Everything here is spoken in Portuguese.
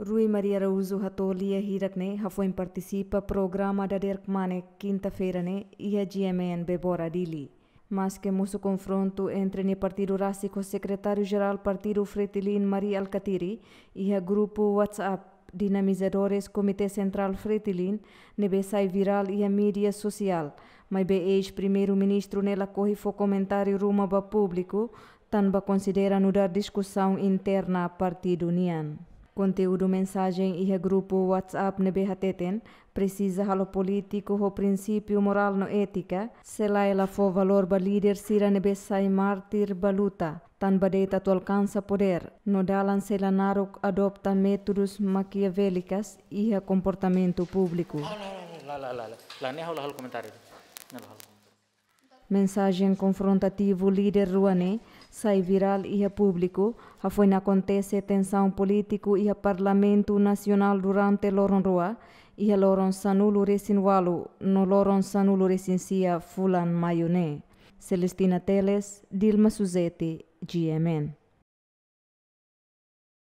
Rui Maria Araújo Ratolia Hirakne hafoin participa programa da Derkmane quinta-feira ne né, GMN Bebora Dili. Mas que moço confronto entre ne Partido Rásico Secretário-Geral Partido Fretilin Maria Alcatiri e a grupo WhatsApp Dinamizadores Comitê Central Fretilin ne sai viral e a mídia social. Mas be ex-primeiro-ministro nela corre fo comentário rumo ba público, tanba considera no discussão interna partido nian. Conteúdo mensagem e grupo WhatsApp NBHTTN precisa halo político ho princípio moral no ética, se lá ela for valor ba líder sira nebe sai mártir baluta, tan badeta tu alcança poder, no dalan se la naruk adopta métodos maquiavélicas e a comportamento público. Oh, mensagem confrontativo líder Ruané, sai viral e público, a foi na acontece tensão político a Parlamento Nacional durante loron e a loron sanulo Resinualo no loron sanulo Resincia fulan maioné. Celestina Teles, Dilma Suzetti, GMN.